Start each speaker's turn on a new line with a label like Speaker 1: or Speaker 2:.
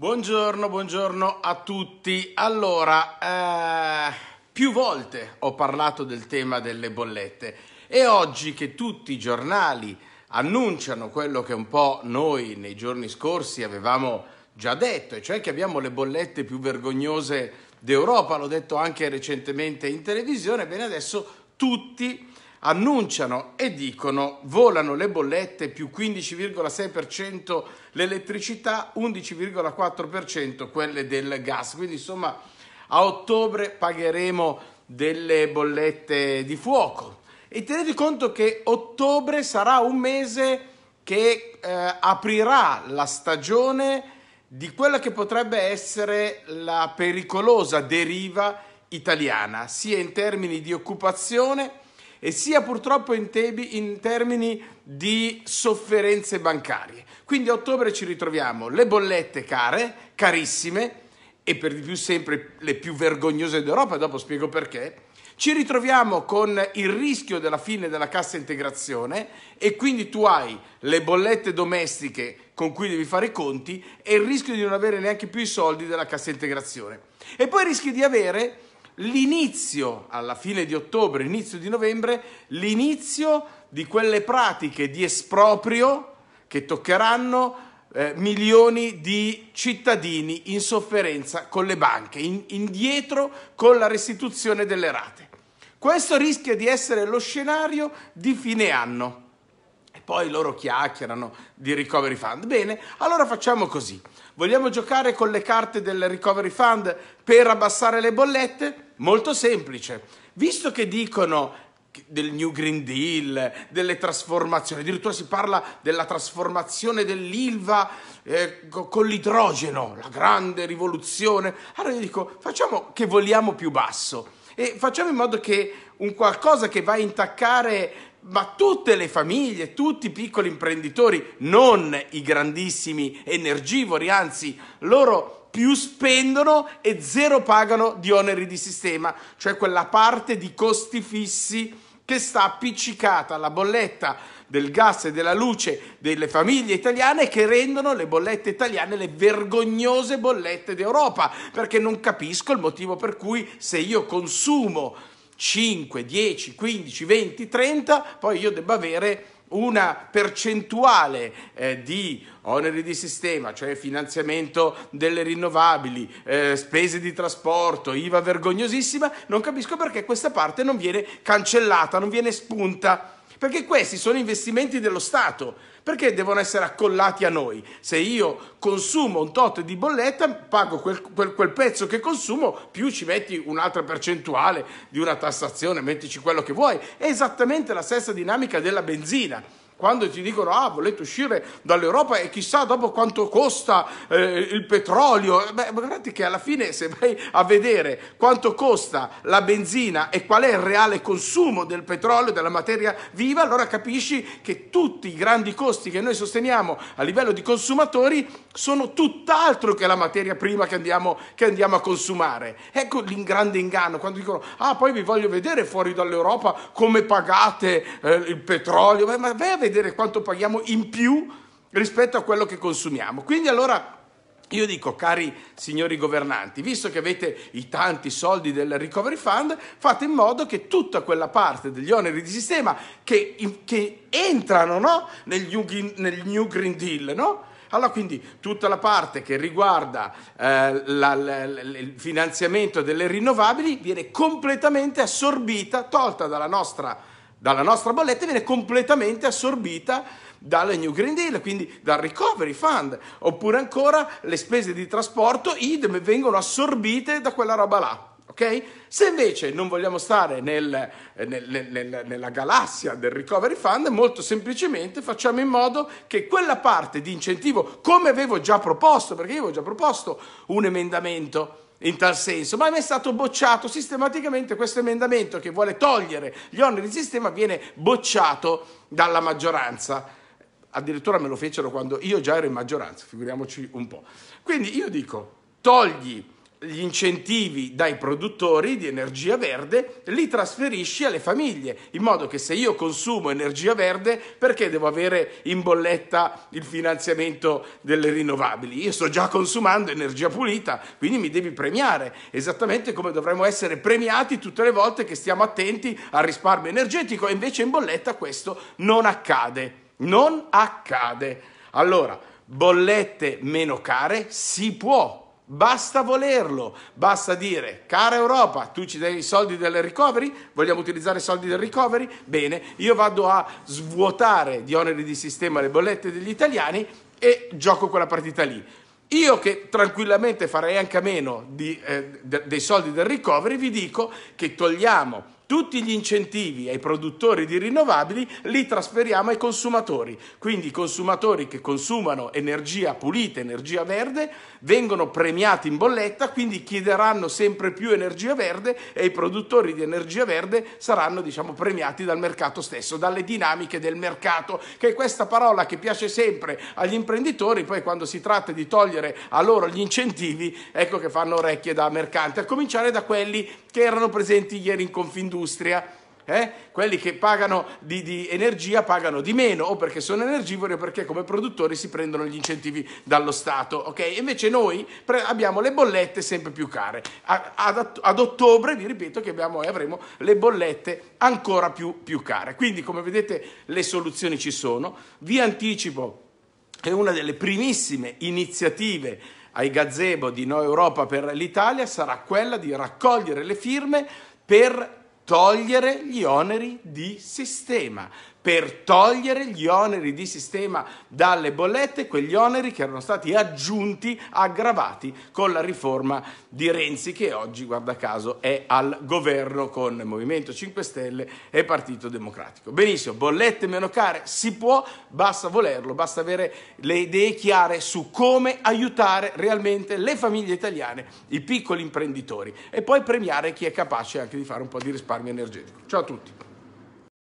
Speaker 1: Buongiorno, buongiorno a tutti. Allora, eh, più volte ho parlato del tema delle bollette e oggi che tutti i giornali annunciano quello che un po' noi nei giorni scorsi avevamo già detto, e cioè che abbiamo le bollette più vergognose d'Europa, l'ho detto anche recentemente in televisione, bene adesso tutti annunciano e dicono volano le bollette più 15,6% l'elettricità, 11,4% quelle del gas. Quindi insomma a ottobre pagheremo delle bollette di fuoco. E tenete conto che ottobre sarà un mese che eh, aprirà la stagione di quella che potrebbe essere la pericolosa deriva italiana, sia in termini di occupazione, e sia purtroppo in, tebi, in termini di sofferenze bancarie. Quindi a ottobre ci ritroviamo le bollette care, carissime e per di più sempre le più vergognose d'Europa, dopo spiego perché. Ci ritroviamo con il rischio della fine della cassa integrazione e quindi tu hai le bollette domestiche con cui devi fare i conti e il rischio di non avere neanche più i soldi della cassa integrazione. E poi rischi di avere l'inizio, alla fine di ottobre, inizio di novembre, l'inizio di quelle pratiche di esproprio che toccheranno eh, milioni di cittadini in sofferenza con le banche, in, indietro con la restituzione delle rate. Questo rischia di essere lo scenario di fine anno poi loro chiacchierano di recovery fund. Bene, allora facciamo così. Vogliamo giocare con le carte del recovery fund per abbassare le bollette? Molto semplice. Visto che dicono del New Green Deal, delle trasformazioni, addirittura si parla della trasformazione dell'Ilva eh, con l'idrogeno, la grande rivoluzione. Allora io dico, facciamo che vogliamo più basso e facciamo in modo che un qualcosa che va a intaccare ma tutte le famiglie, tutti i piccoli imprenditori, non i grandissimi energivori, anzi loro più spendono e zero pagano di oneri di sistema, cioè quella parte di costi fissi che sta appiccicata alla bolletta del gas e della luce delle famiglie italiane che rendono le bollette italiane le vergognose bollette d'Europa, perché non capisco il motivo per cui se io consumo 5, 10, 15, 20, 30, poi io debba avere una percentuale eh, di oneri di sistema, cioè finanziamento delle rinnovabili, eh, spese di trasporto, IVA vergognosissima, non capisco perché questa parte non viene cancellata, non viene spunta. Perché questi sono investimenti dello Stato. Perché devono essere accollati a noi? Se io consumo un tot di bolletta, pago quel, quel, quel pezzo che consumo, più ci metti un'altra percentuale di una tassazione, mettici quello che vuoi. È esattamente la stessa dinamica della benzina. Quando ti dicono, ah, volete uscire dall'Europa e chissà dopo quanto costa eh, il petrolio, beh, guardate che alla fine se vai a vedere quanto costa la benzina e qual è il reale consumo del petrolio, della materia viva, allora capisci che tutti i grandi costi che noi sosteniamo a livello di consumatori sono tutt'altro che la materia prima che andiamo, che andiamo a consumare. Ecco l'ingrande inganno, quando dicono, ah, poi vi voglio vedere fuori dall'Europa come pagate eh, il petrolio, beh, ma vai a vedere vedere quanto paghiamo in più rispetto a quello che consumiamo. Quindi allora io dico, cari signori governanti, visto che avete i tanti soldi del Recovery Fund, fate in modo che tutta quella parte degli oneri di sistema che, che entrano no? nel, new, nel, new, Green Deal, no? Allora, quindi tutta la parte che riguarda eh, la, la, la, il finanziamento delle rinnovabili viene completamente assorbita, tolta dalla nostra dalla nostra bolletta viene completamente assorbita dal New Green Deal, quindi dal Recovery Fund, oppure ancora le spese di trasporto idem vengono assorbite da quella roba là. Okay? Se invece non vogliamo stare nel, nel, nel, nella galassia del recovery fund, molto semplicemente facciamo in modo che quella parte di incentivo, come avevo già proposto, perché io avevo già proposto un emendamento in tal senso, ma è stato bocciato sistematicamente questo emendamento che vuole togliere gli oneri di sistema, viene bocciato dalla maggioranza. Addirittura me lo fecero quando io già ero in maggioranza, figuriamoci un po'. Quindi io dico, togli gli incentivi dai produttori di energia verde li trasferisci alle famiglie, in modo che se io consumo energia verde, perché devo avere in bolletta il finanziamento delle rinnovabili? Io sto già consumando energia pulita, quindi mi devi premiare, esattamente come dovremmo essere premiati tutte le volte che stiamo attenti al risparmio energetico, e invece in bolletta questo non accade. Non accade. Allora, bollette meno care si può Basta volerlo, basta dire, cara Europa, tu ci dai i soldi del recovery, vogliamo utilizzare i soldi del recovery? Bene, io vado a svuotare di oneri di sistema le bollette degli italiani e gioco quella partita lì. Io che tranquillamente farei anche a meno di, eh, de- dei soldi del recovery, vi dico che togliamo tutti gli incentivi ai produttori di rinnovabili li trasferiamo ai consumatori, quindi i consumatori che consumano energia pulita, energia verde, vengono premiati in bolletta, quindi chiederanno sempre più energia verde e i produttori di energia verde saranno diciamo, premiati dal mercato stesso, dalle dinamiche del mercato, che è questa parola che piace sempre agli imprenditori, poi quando si tratta di togliere a loro gli incentivi, ecco che fanno orecchie da mercante, a cominciare da quelli che erano presenti ieri in Confindustria dell'industria, eh? quelli che pagano di, di, energia pagano di meno o perché sono energivori o perché come produttori si prendono gli incentivi dallo Stato. Okay? Invece noi pre- abbiamo le bollette sempre più care. ad, ad, ottobre vi ripeto che abbiamo, avremo le bollette ancora più, più care. Quindi come vedete le soluzioni ci sono. Vi anticipo che una delle primissime iniziative ai gazebo di Noi Europa per l'Italia sarà quella di raccogliere le firme per togliere gli oneri di sistema per togliere gli oneri di sistema dalle bollette, quegli oneri che erano stati aggiunti, aggravati con la riforma di Renzi che oggi, guarda caso, è al governo con Movimento 5 Stelle e Partito Democratico. Benissimo, bollette meno care si può, basta volerlo, basta avere le idee chiare su come aiutare realmente le famiglie italiane, i piccoli imprenditori e poi premiare chi è capace anche di fare un po' di risparmio energetico. Ciao a tutti.